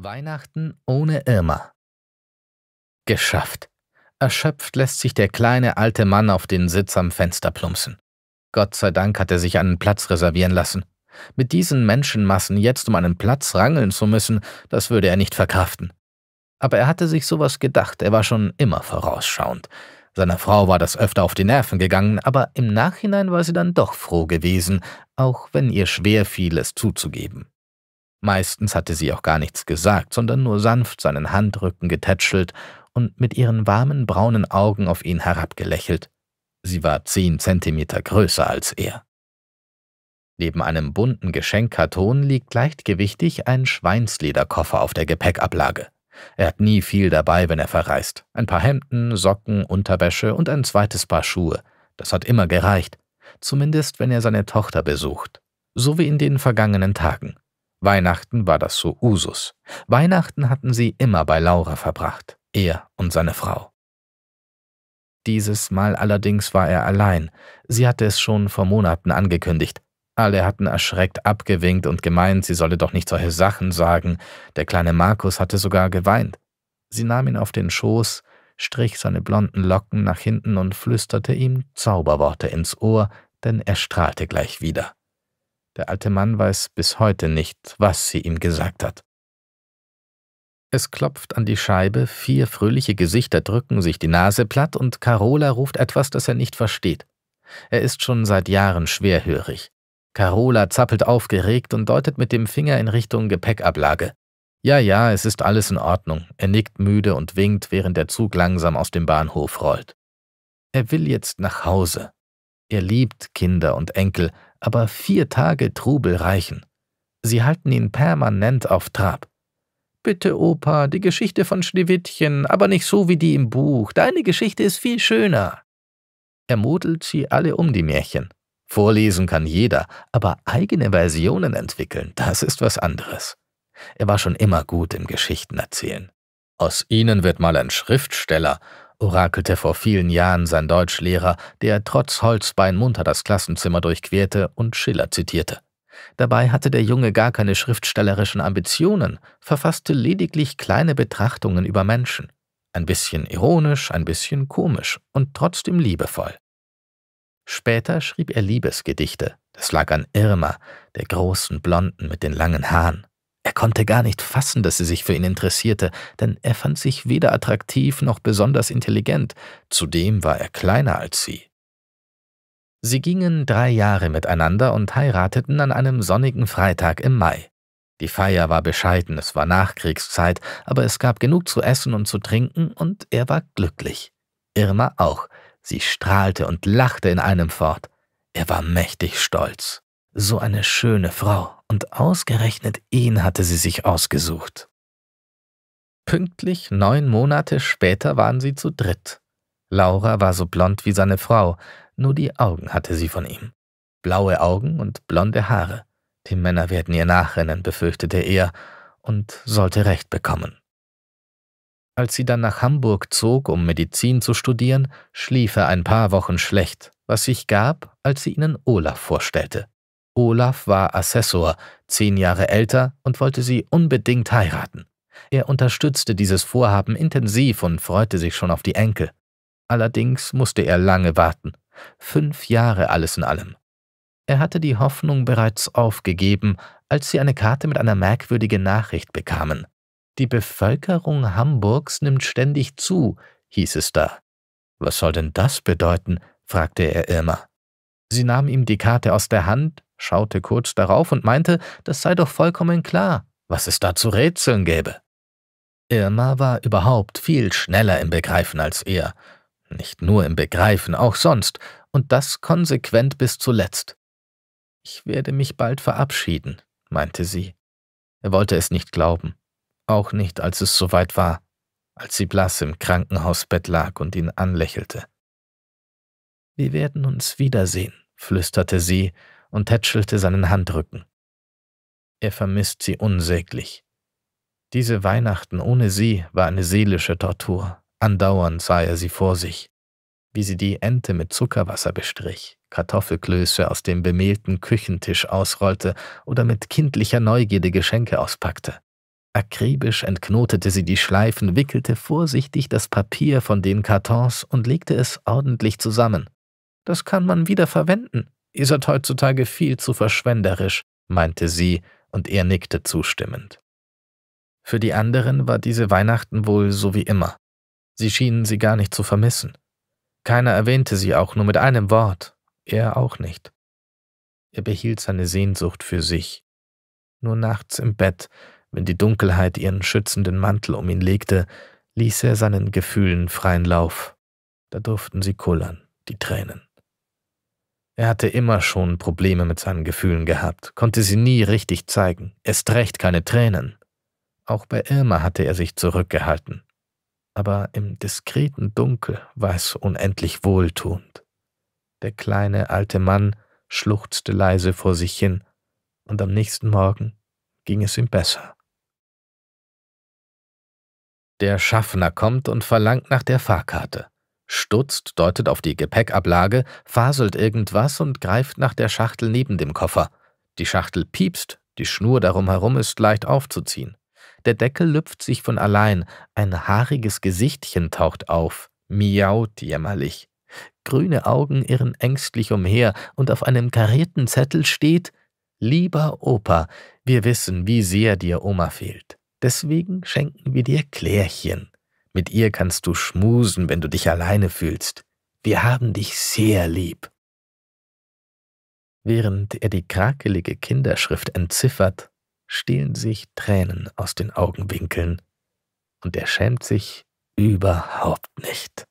Weihnachten ohne Irma. Geschafft. Erschöpft lässt sich der kleine alte Mann auf den Sitz am Fenster plumpsen. Gott sei Dank hat er sich einen Platz reservieren lassen. Mit diesen Menschenmassen jetzt um einen Platz rangeln zu müssen, das würde er nicht verkraften. Aber er hatte sich sowas gedacht, er war schon immer vorausschauend. Seiner Frau war das öfter auf die Nerven gegangen, aber im Nachhinein war sie dann doch froh gewesen, auch wenn ihr schwer fiel, es zuzugeben. Meistens hatte sie auch gar nichts gesagt, sondern nur sanft seinen Handrücken getätschelt und mit ihren warmen braunen Augen auf ihn herabgelächelt. Sie war zehn Zentimeter größer als er. Neben einem bunten Geschenkkarton liegt leichtgewichtig ein Schweinslederkoffer auf der Gepäckablage. Er hat nie viel dabei, wenn er verreist. Ein paar Hemden, Socken, Unterwäsche und ein zweites Paar Schuhe. Das hat immer gereicht. Zumindest, wenn er seine Tochter besucht. So wie in den vergangenen Tagen. Weihnachten war das so Usus. Weihnachten hatten sie immer bei Laura verbracht, er und seine Frau. Dieses Mal allerdings war er allein. Sie hatte es schon vor Monaten angekündigt. Alle hatten erschreckt abgewinkt und gemeint, sie solle doch nicht solche Sachen sagen. Der kleine Markus hatte sogar geweint. Sie nahm ihn auf den Schoß, strich seine blonden Locken nach hinten und flüsterte ihm Zauberworte ins Ohr, denn er strahlte gleich wieder. Der alte Mann weiß bis heute nicht, was sie ihm gesagt hat. Es klopft an die Scheibe, vier fröhliche Gesichter drücken sich die Nase platt und Carola ruft etwas, das er nicht versteht. Er ist schon seit Jahren schwerhörig. Carola zappelt aufgeregt und deutet mit dem Finger in Richtung Gepäckablage. Ja, ja, es ist alles in Ordnung. Er nickt müde und winkt, während der Zug langsam aus dem Bahnhof rollt. Er will jetzt nach Hause. Er liebt Kinder und Enkel, aber vier Tage Trubel reichen. Sie halten ihn permanent auf Trab. Bitte, Opa, die Geschichte von Schneewittchen, aber nicht so wie die im Buch. Deine Geschichte ist viel schöner. Er modelt sie alle um, die Märchen. Vorlesen kann jeder, aber eigene Versionen entwickeln, das ist was anderes. Er war schon immer gut im Geschichtenerzählen. Aus ihnen wird mal ein Schriftsteller orakelte vor vielen Jahren sein Deutschlehrer, der trotz Holzbein munter das Klassenzimmer durchquerte und Schiller zitierte. Dabei hatte der Junge gar keine schriftstellerischen Ambitionen, verfasste lediglich kleine Betrachtungen über Menschen. Ein bisschen ironisch, ein bisschen komisch und trotzdem liebevoll. Später schrieb er Liebesgedichte. Das lag an Irma, der großen Blonden mit den langen Haaren. Er konnte gar nicht fassen, dass sie sich für ihn interessierte, denn er fand sich weder attraktiv noch besonders intelligent, zudem war er kleiner als sie. Sie gingen drei Jahre miteinander und heirateten an einem sonnigen Freitag im Mai. Die Feier war bescheiden, es war Nachkriegszeit, aber es gab genug zu essen und zu trinken, und er war glücklich. Irma auch, sie strahlte und lachte in einem fort. Er war mächtig stolz. So eine schöne Frau und ausgerechnet ihn hatte sie sich ausgesucht. Pünktlich neun Monate später waren sie zu dritt. Laura war so blond wie seine Frau, nur die Augen hatte sie von ihm. Blaue Augen und blonde Haare. Die Männer werden ihr nachrennen, befürchtete er, und sollte recht bekommen. Als sie dann nach Hamburg zog, um Medizin zu studieren, schlief er ein paar Wochen schlecht, was sich gab, als sie ihnen Olaf vorstellte. Olaf war Assessor, zehn Jahre älter und wollte sie unbedingt heiraten. Er unterstützte dieses Vorhaben intensiv und freute sich schon auf die Enkel. Allerdings musste er lange warten. Fünf Jahre alles in allem. Er hatte die Hoffnung bereits aufgegeben, als sie eine Karte mit einer merkwürdigen Nachricht bekamen. Die Bevölkerung Hamburgs nimmt ständig zu, hieß es da. Was soll denn das bedeuten? fragte er Irma. Sie nahm ihm die Karte aus der Hand, schaute kurz darauf und meinte, das sei doch vollkommen klar, was es da zu rätseln gäbe. Irma war überhaupt viel schneller im Begreifen als er. Nicht nur im Begreifen, auch sonst, und das konsequent bis zuletzt. Ich werde mich bald verabschieden, meinte sie. Er wollte es nicht glauben, auch nicht, als es soweit war, als sie blass im Krankenhausbett lag und ihn anlächelte. Wir werden uns wiedersehen, flüsterte sie und tätschelte seinen Handrücken. Er vermisst sie unsäglich. Diese Weihnachten ohne sie war eine seelische Tortur. Andauernd sah er sie vor sich, wie sie die Ente mit Zuckerwasser bestrich, Kartoffelklöße aus dem bemehlten Küchentisch ausrollte oder mit kindlicher Neugierde Geschenke auspackte. Akribisch entknotete sie die Schleifen, wickelte vorsichtig das Papier von den Kartons und legte es ordentlich zusammen. Das kann man wieder verwenden, Ihr seid heutzutage viel zu verschwenderisch, meinte sie, und er nickte zustimmend. Für die anderen war diese Weihnachten wohl so wie immer. Sie schienen sie gar nicht zu vermissen. Keiner erwähnte sie auch nur mit einem Wort, er auch nicht. Er behielt seine Sehnsucht für sich. Nur nachts im Bett, wenn die Dunkelheit ihren schützenden Mantel um ihn legte, ließ er seinen Gefühlen freien Lauf. Da durften sie kullern, die Tränen. Er hatte immer schon Probleme mit seinen Gefühlen gehabt, konnte sie nie richtig zeigen, erst recht keine Tränen. Auch bei Irma hatte er sich zurückgehalten. Aber im diskreten Dunkel war es unendlich wohltuend. Der kleine alte Mann schluchzte leise vor sich hin, und am nächsten Morgen ging es ihm besser. Der Schaffner kommt und verlangt nach der Fahrkarte stutzt, deutet auf die Gepäckablage, faselt irgendwas und greift nach der Schachtel neben dem Koffer. Die Schachtel piepst, die Schnur darum herum ist leicht aufzuziehen. Der Deckel lüpft sich von allein, ein haariges Gesichtchen taucht auf, miaut jämmerlich. Grüne Augen irren ängstlich umher und auf einem karierten Zettel steht: Lieber Opa, wir wissen, wie sehr dir Oma fehlt. Deswegen schenken wir dir Klärchen. Mit ihr kannst du schmusen, wenn du dich alleine fühlst. Wir haben dich sehr lieb. Während er die krakelige Kinderschrift entziffert, stehlen sich Tränen aus den Augenwinkeln, und er schämt sich überhaupt nicht.